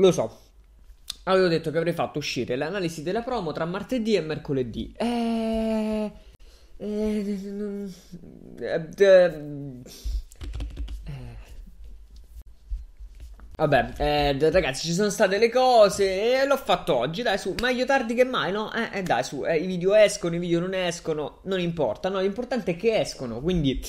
Lo so. Avevo detto che avrei fatto uscire l'analisi della promo tra martedì e mercoledì. Eh... Eh, eh, eh... Vabbè, eh, ragazzi, ci sono state le cose e l'ho fatto oggi, dai su, meglio tardi che mai, no? Eh, eh dai su, eh, i video escono, i video non escono, non importa, no? L'importante è che escono, quindi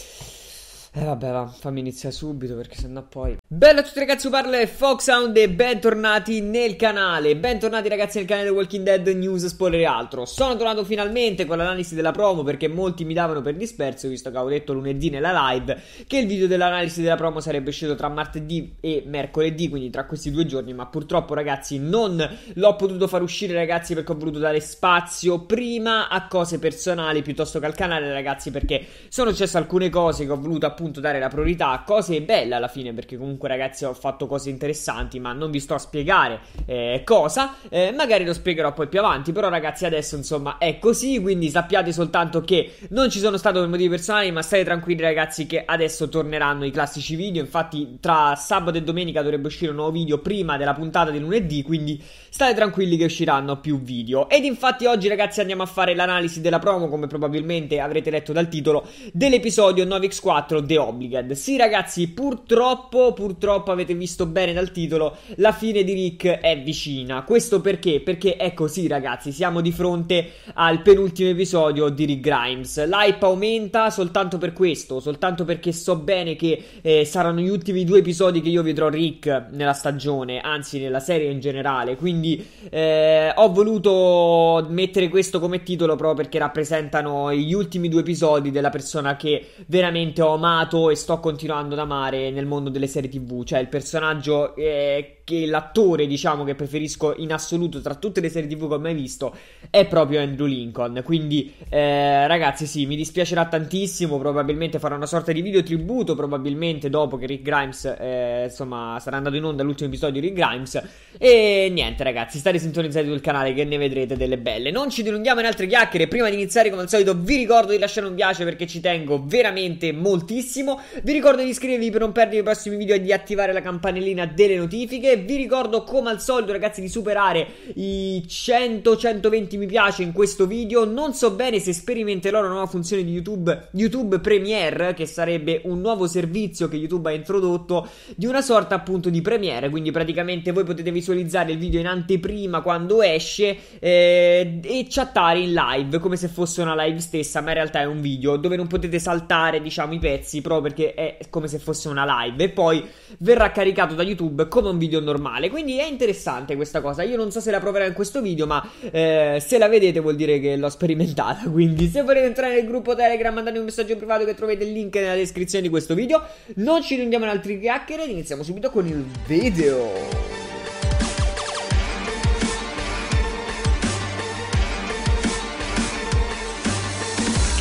eh vabbè va, fammi iniziare subito perché sennò poi... Bello a tutti ragazzi, parla è Foxhound e bentornati nel canale Bentornati ragazzi nel canale Walking Dead News Spoiler e altro Sono tornato finalmente con l'analisi della promo perché molti mi davano per disperso Visto che avevo detto lunedì nella live Che il video dell'analisi della promo sarebbe uscito tra martedì e mercoledì Quindi tra questi due giorni Ma purtroppo ragazzi non l'ho potuto far uscire ragazzi Perché ho voluto dare spazio prima a cose personali Piuttosto che al canale ragazzi Perché sono successe alcune cose che ho voluto appunto appunto dare la priorità a cose belle alla fine, perché comunque ragazzi ho fatto cose interessanti, ma non vi sto a spiegare eh, cosa, eh, magari lo spiegherò poi più avanti, però ragazzi adesso insomma è così, quindi sappiate soltanto che non ci sono stato per motivi personali, ma state tranquilli ragazzi che adesso torneranno i classici video, infatti tra sabato e domenica dovrebbe uscire un nuovo video prima della puntata di lunedì, quindi state tranquilli che usciranno più video. Ed infatti oggi ragazzi andiamo a fare l'analisi della promo, come probabilmente avrete letto dal titolo, dell'episodio 9x4 The Obliged. Sì, ragazzi, purtroppo, purtroppo avete visto bene dal titolo, la fine di Rick è vicina. Questo perché? Perché è così, ragazzi, siamo di fronte al penultimo episodio di Rick Grimes. L'hype aumenta soltanto per questo, soltanto perché so bene che eh, saranno gli ultimi due episodi che io vedrò Rick nella stagione, anzi nella serie in generale. Quindi eh, ho voluto mettere questo come titolo proprio perché rappresentano gli ultimi due episodi della persona che veramente ho amato amato e sto continuando ad amare nel mondo delle serie TV. Cioè, il personaggio eh, che l'attore, diciamo, che preferisco in assoluto tra tutte le serie TV che ho mai visto è proprio Andrew Lincoln. Quindi, eh, ragazzi, sì, mi dispiacerà tantissimo. Probabilmente farò una sorta di video tributo. Probabilmente dopo che Rick Grimes, eh, insomma, sarà andato in onda l'ultimo episodio di Rick Grimes. E niente, ragazzi, state sintonizzati sul canale che ne vedrete delle belle. Non ci dilunghiamo in altre chiacchiere. Prima di iniziare, come al solito, vi ricordo di lasciare un piace perché ci tengo veramente moltissimo. Vi ricordo di iscrivervi per non perdere i prossimi video e di attivare la campanellina delle notifiche. Vi ricordo come al solito ragazzi di superare i 100-120 mi piace in questo video. Non so bene se sperimenterò una nuova funzione di YouTube, YouTube Premiere, che sarebbe un nuovo servizio che YouTube ha introdotto di una sorta appunto di Premiere. Quindi praticamente voi potete visualizzare il video in anteprima quando esce eh, e chattare in live come se fosse una live stessa, ma in realtà è un video dove non potete saltare diciamo i pezzi proprio perché è come se fosse una live e poi verrà caricato da YouTube come un video normale. Quindi è interessante questa cosa. Io non so se la proverò in questo video, ma eh, se la vedete vuol dire che l'ho sperimentata. Quindi se volete entrare nel gruppo Telegram, mandatemi un messaggio privato che trovate il link nella descrizione di questo video. Non ci rendiamo in altri chiacchiere iniziamo subito con il video.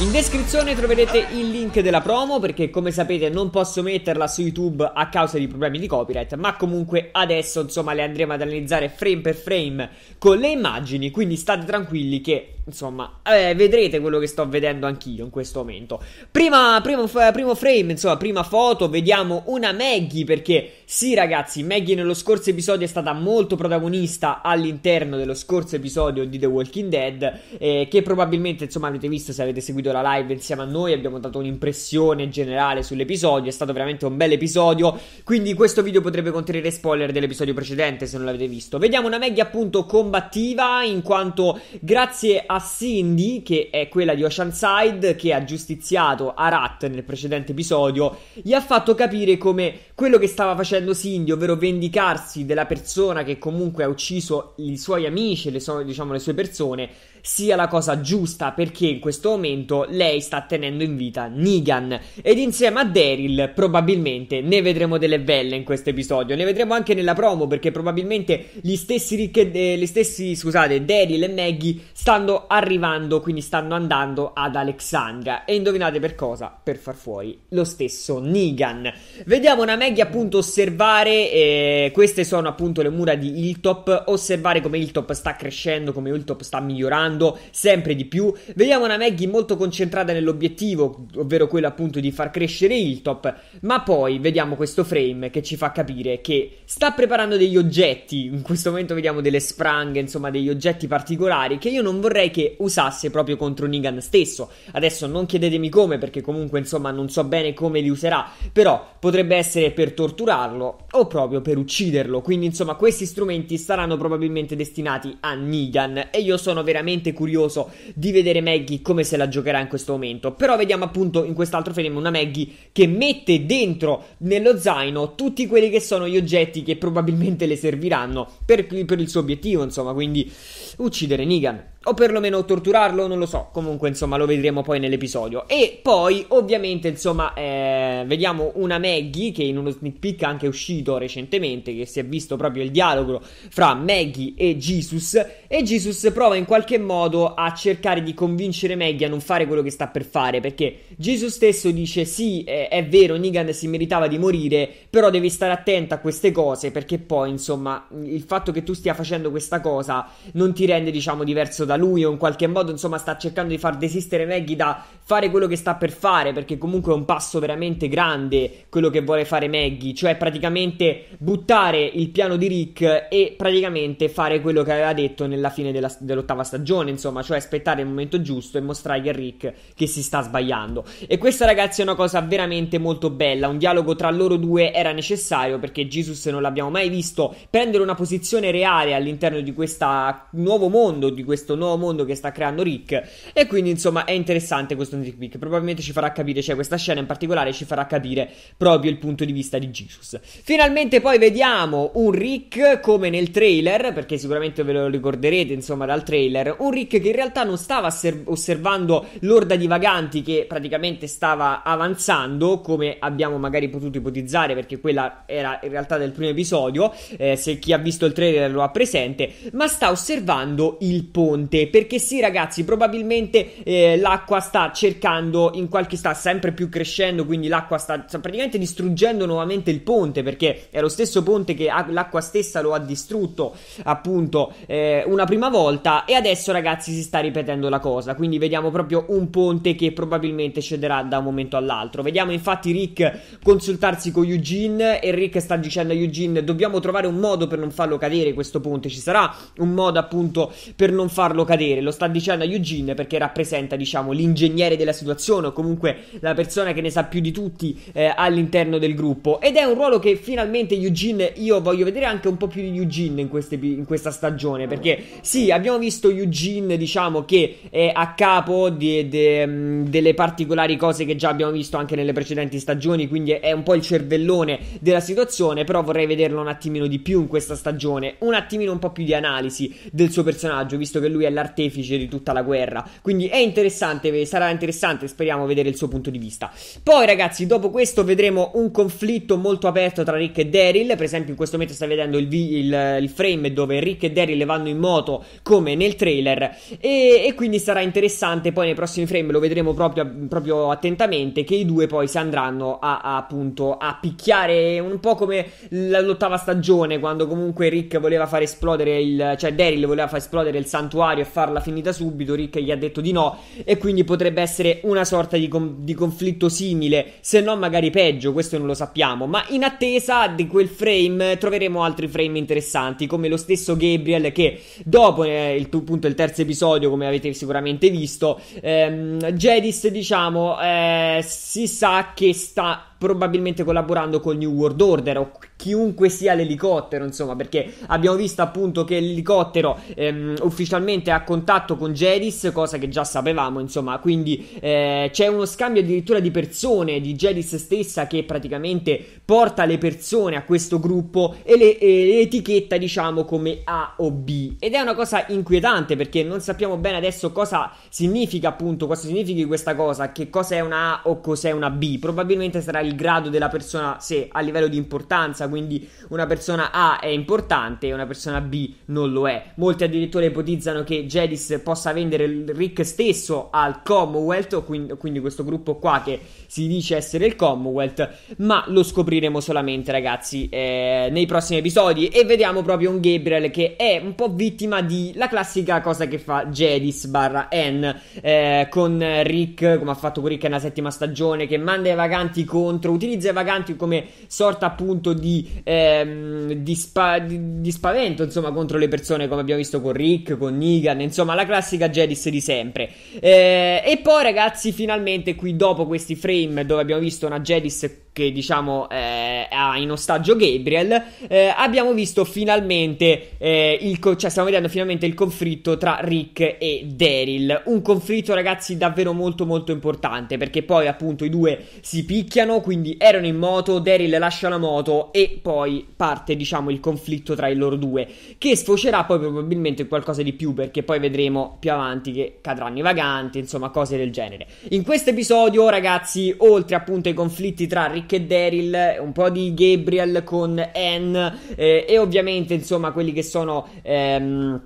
In descrizione troverete il link della promo perché come sapete non posso metterla su YouTube a causa di problemi di copyright, ma comunque adesso insomma le andremo ad analizzare frame per frame con le immagini, quindi state tranquilli che Insomma, eh, vedrete quello che sto vedendo anch'io in questo momento. Prima, primo, primo, frame, insomma, prima foto, vediamo una Maggie perché sì ragazzi, Maggie nello scorso episodio è stata molto protagonista all'interno dello scorso episodio di The Walking Dead eh, che probabilmente, insomma, avete visto se avete seguito la live insieme a noi, abbiamo dato un'impressione generale sull'episodio, è stato veramente un bel episodio, quindi questo video potrebbe contenere spoiler dell'episodio precedente se non l'avete visto. Vediamo una Maggie appunto combattiva in quanto grazie a Cindy, che è quella di Oceanside, che ha giustiziato Arat nel precedente episodio, gli ha fatto capire come quello che stava facendo Cindy, ovvero vendicarsi della persona che comunque ha ucciso i suoi amici, le, so- diciamo, le sue persone, sia la cosa giusta perché in questo momento lei sta tenendo in vita Negan ed insieme a Daryl probabilmente ne vedremo delle belle in questo episodio, ne vedremo anche nella promo perché probabilmente gli stessi, ricche, eh, gli stessi scusate, Daryl e Maggie stanno arrivando, quindi stanno andando ad Alexandria e indovinate per cosa? Per far fuori lo stesso Negan. Vediamo una Maggie appunto osservare, eh, queste sono appunto le mura di Hilltop, osservare come Hilltop sta crescendo, come Hilltop sta migliorando migliorando sempre di più. Vediamo una Maggie molto concentrata nell'obiettivo, ovvero quello appunto di far crescere Hilltop, ma poi vediamo questo frame che ci fa capire che sta preparando degli oggetti, in questo momento vediamo delle spranghe, insomma degli oggetti particolari che io non vorrei che usasse proprio contro Nigan stesso. Adesso non chiedetemi come perché comunque insomma non so bene come li userà, però potrebbe essere per torturarlo o proprio per ucciderlo. Quindi insomma questi strumenti saranno probabilmente destinati a Nigan. e io sono veramente veramente curioso di vedere Maggie come se la giocherà in questo momento. Però vediamo appunto in quest'altro frame una Maggie che mette dentro nello zaino tutti quelli che sono gli oggetti che probabilmente le serviranno per, per il suo obiettivo, insomma, quindi uccidere Negan o perlomeno torturarlo, non lo so. Comunque, insomma, lo vedremo poi nell'episodio. E poi, ovviamente, insomma, eh, vediamo una Maggie che in uno sneak peek è anche uscito recentemente, che si è visto proprio il dialogo fra Maggie e Jesus. E Jesus prova in qualche modo a cercare di convincere Maggie a non fare quello che sta per fare, perché Jesus stesso dice: Sì, eh, è vero, Negan si meritava di morire, però devi stare attenta a queste cose, perché poi, insomma, il fatto che tu stia facendo questa cosa non ti rende, diciamo, diverso da da lui o in qualche modo insomma sta cercando di far desistere Maggie da fare quello che sta per fare perché comunque è un passo veramente grande quello che vuole fare Maggie cioè praticamente buttare il piano di Rick e praticamente fare quello che aveva detto nella fine della, dell'ottava stagione insomma cioè aspettare il momento giusto e mostrare a Rick che si sta sbagliando e questa ragazzi è una cosa veramente molto bella un dialogo tra loro due era necessario perché Jesus non l'abbiamo mai visto prendere una posizione reale all'interno di questo nuovo mondo di questo nuovo mondo che sta creando Rick. E quindi, insomma, è interessante questo sneak Pick. Probabilmente ci farà capire, cioè questa scena in particolare ci farà capire proprio il punto di vista di Jesus. Finalmente poi vediamo un Rick come nel trailer, perché sicuramente ve lo ricorderete, insomma, dal trailer. Un Rick che in realtà non stava osservando l'orda di vaganti che praticamente stava avanzando, come abbiamo magari potuto ipotizzare, perché quella era in realtà del primo episodio. Eh, se chi ha visto il trailer lo ha presente, ma sta osservando il ponte fonte perché sì ragazzi probabilmente eh, l'acqua sta cercando in qualche sta sempre più crescendo quindi l'acqua sta, sta praticamente distruggendo nuovamente il ponte perché è lo stesso ponte che ha, l'acqua stessa lo ha distrutto appunto eh, una prima volta e adesso ragazzi si sta ripetendo la cosa quindi vediamo proprio un ponte che probabilmente cederà da un momento all'altro vediamo infatti Rick consultarsi con Eugene e Rick sta dicendo a Eugene dobbiamo trovare un modo per non farlo cadere questo ponte ci sarà un modo appunto per non farlo farlo cadere. Lo sta dicendo a Eugene perché rappresenta, diciamo, l'ingegnere della situazione o comunque la persona che ne sa più di tutti eh, all'interno del gruppo. Ed è un ruolo che finalmente Eugene, io voglio vedere anche un po' più di Eugene in, queste, in questa stagione perché sì, abbiamo visto Eugene, diciamo, che è a capo di, de, mm, delle particolari cose che già abbiamo visto anche nelle precedenti stagioni, quindi è un po' il cervellone della situazione, però vorrei vederlo un attimino di più in questa stagione, un attimino un po' più di analisi del suo personaggio, visto che lui è è l'artefice di tutta la guerra. Quindi è interessante, sarà interessante, speriamo, vedere il suo punto di vista. Poi, ragazzi, dopo questo vedremo un conflitto molto aperto tra Rick e Daryl. Per esempio, in questo momento stai vedendo il, vi- il, il frame dove Rick e Daryl vanno in moto, come nel trailer. E, e, quindi sarà interessante. Poi, nei prossimi frame lo vedremo proprio, proprio attentamente. Che i due poi si andranno a, a, appunto a picchiare un po' come l'ottava stagione, quando comunque Rick voleva far esplodere il. cioè, Daryl voleva far esplodere il santuario e farla finita subito, Rick gli ha detto di no e quindi potrebbe essere una sorta di, com- di conflitto simile, se no magari peggio, questo non lo sappiamo, ma in attesa di quel frame troveremo altri frame interessanti, come lo stesso Gabriel che dopo eh, il, appunto, il terzo episodio, come avete sicuramente visto, ehm, Jedis diciamo eh, si sa che sta probabilmente collaborando col New World Order o chiunque sia l'elicottero, insomma, perché abbiamo visto appunto che l'elicottero ehm, ufficialmente ha contatto con Jedis, cosa che già sapevamo, insomma, quindi eh, c'è uno scambio addirittura di persone, di Jedis stessa che praticamente porta le persone a questo gruppo e le, e etichetta, diciamo, come A o B. Ed è una cosa inquietante perché non sappiamo bene adesso cosa significa appunto, cosa significhi questa cosa, che cos'è una A o cos'è una B, probabilmente sarà il il grado della persona se a livello di importanza, quindi una persona A è importante e una persona B non lo è. Molti addirittura ipotizzano che Jedis possa vendere il Rick stesso al Commonwealth, quindi, quindi questo gruppo qua che si dice essere il Commonwealth, ma lo scopriremo solamente ragazzi eh, nei prossimi episodi e vediamo proprio un Gabriel che è un po' vittima di la classica cosa che fa Jedis barra N eh, con Rick, come ha fatto con Rick nella settima stagione, che manda i vaganti contro contro, utilizza i vaganti come sorta appunto di, ehm, di, spa- di, di, spavento, insomma, contro le persone come abbiamo visto con Rick, con Negan, insomma, la classica Jedis di sempre. Eh, e poi ragazzi, finalmente qui dopo questi frame dove abbiamo visto una Jedis che diciamo eh, ha in ostaggio Gabriel, eh, abbiamo visto finalmente eh, il co- cioè stiamo vedendo finalmente il conflitto tra Rick e Daryl. Un conflitto, ragazzi, davvero molto molto importante perché poi appunto i due si picchiano, quindi erano in moto, Daryl lascia la moto e poi parte, diciamo, il conflitto tra i loro due, che sfocerà poi probabilmente in qualcosa di più, perché poi vedremo più avanti che cadranno i vaganti, insomma, cose del genere. In questo episodio, ragazzi, oltre appunto ai conflitti tra Rick e Daryl, un po' di Gabriel con Anne eh, e ovviamente, insomma, quelli che sono... Ehm,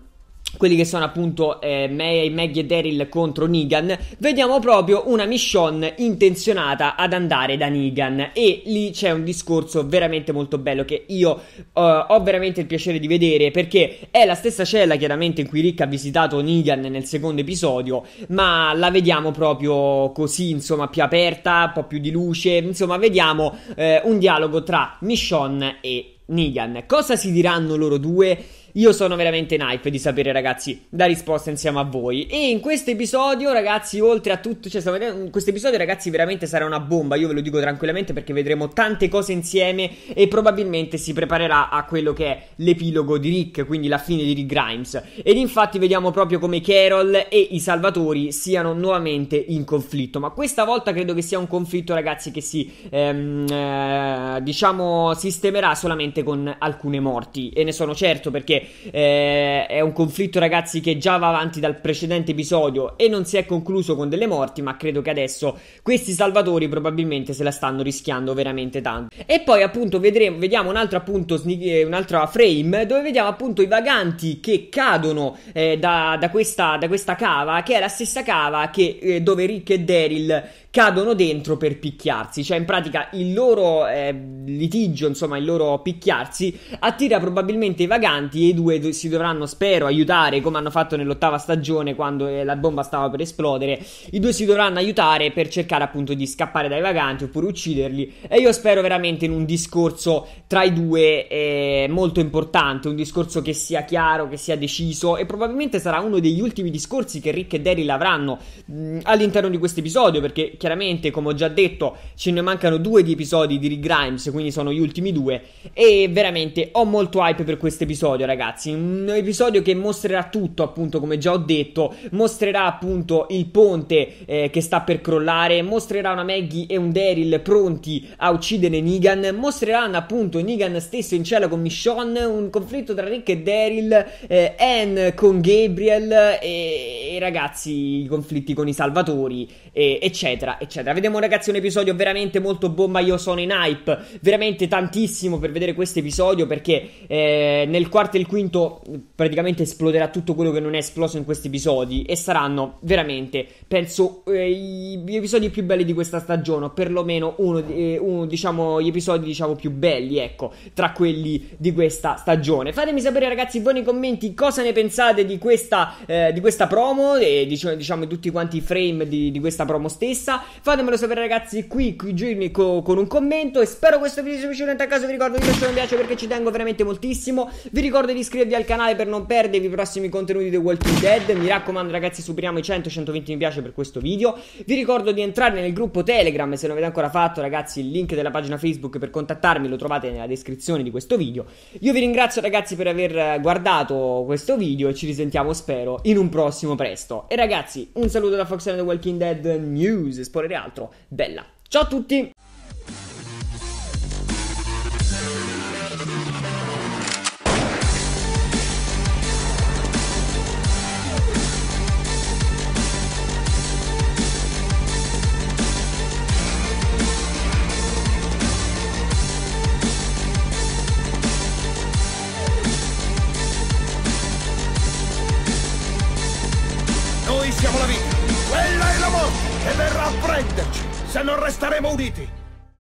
quelli che sono appunto eh, May, Maggie e Daryl contro Negan, vediamo proprio una mission intenzionata ad andare da Negan e lì c'è un discorso veramente molto bello che io eh, ho veramente il piacere di vedere perché è la stessa cella chiaramente in cui Rick ha visitato Negan nel secondo episodio, ma la vediamo proprio così, insomma, più aperta, un po' più di luce, insomma, vediamo eh, un dialogo tra Michonne e Negan. Cosa si diranno loro due? Io sono veramente in hype di sapere, ragazzi, la risposta insieme a voi. E in questo episodio, ragazzi, oltre a tutto, cioè, stiamo vedendo, in questo episodio, ragazzi, veramente sarà una bomba. Io ve lo dico tranquillamente perché vedremo tante cose insieme e probabilmente si preparerà a quello che è l'epilogo di Rick, quindi la fine di Rick Grimes. Ed infatti vediamo proprio come Carol e i Salvatori siano nuovamente in conflitto. Ma questa volta credo che sia un conflitto, ragazzi, che si, ehm, eh, diciamo, sistemerà solamente con alcune morti. E ne sono certo perché eh, è un conflitto, ragazzi, che già va avanti dal precedente episodio e non si è concluso con delle morti, ma credo che adesso questi salvatori probabilmente se la stanno rischiando veramente tanto. E poi appunto vedremo, vediamo un altro appunto, eh, un'altra frame dove vediamo appunto i vaganti che cadono eh, da, da, questa, da, questa, cava, che è la stessa cava che, eh, dove Rick e Daryl cadono dentro per picchiarsi, cioè in pratica il loro eh, litigio, insomma il loro picchiarsi attira probabilmente i vaganti e i due si dovranno, spero, aiutare come hanno fatto nell'ottava stagione quando eh, la bomba stava per esplodere, i due si dovranno aiutare per cercare appunto di scappare dai vaganti oppure ucciderli e io spero veramente in un discorso tra i due eh, molto importante, un discorso che sia chiaro, che sia deciso e probabilmente sarà uno degli ultimi discorsi che Rick e Daryl avranno mh, mm, all'interno di questo episodio perché chiaramente, come ho già detto, ce ne mancano due di episodi di Rick Grimes, quindi sono gli ultimi due. E veramente ho molto hype per questo episodio, ragazzi. Un episodio che mostrerà tutto, appunto, come già ho detto. Mostrerà appunto il ponte eh, che sta per crollare. Mostrerà una Maggie e un Daryl pronti a uccidere Negan. Mostreranno appunto Negan stesso in cella con Michonne. Un conflitto tra Rick e Daryl. Eh, Anne con Gabriel. E, e ragazzi, i conflitti con i Salvatori, e, eccetera eccetera, Vediamo ragazzi un episodio veramente molto bomba, io sono in hype, veramente tantissimo per vedere questo episodio perché eh, nel quarto e il quinto praticamente esploderà tutto quello che non è esploso in questi episodi e saranno veramente, penso, eh, gli episodi più belli di questa stagione, o perlomeno uno, eh, uno diciamo, gli episodi diciamo più belli, ecco, tra quelli di questa stagione. Fatemi sapere ragazzi voi nei commenti cosa ne pensate di questa, eh, di questa promo e diciamo, diciamo tutti quanti i frame di, di questa promo stessa pensa. Fatemelo sapere ragazzi qui, qui giù co con un commento e spero questo video sia piaciuto. Nel caso vi ricordo di lasciare un piace perché ci tengo veramente moltissimo. Vi ricordo di iscrivervi al canale per non perdervi i prossimi contenuti di Walking Dead. Mi raccomando ragazzi superiamo i 100-120 mi piace per questo video. Vi ricordo di entrare nel gruppo Telegram se non avete ancora fatto ragazzi il link della pagina Facebook per contattarmi lo trovate nella descrizione di questo video. Io vi ringrazio ragazzi per aver guardato questo video e ci risentiamo spero in un prossimo presto. E ragazzi un saluto da Foxy and the Walking Dead News esporre altro. Bella. Ciao a tutti! inauditi!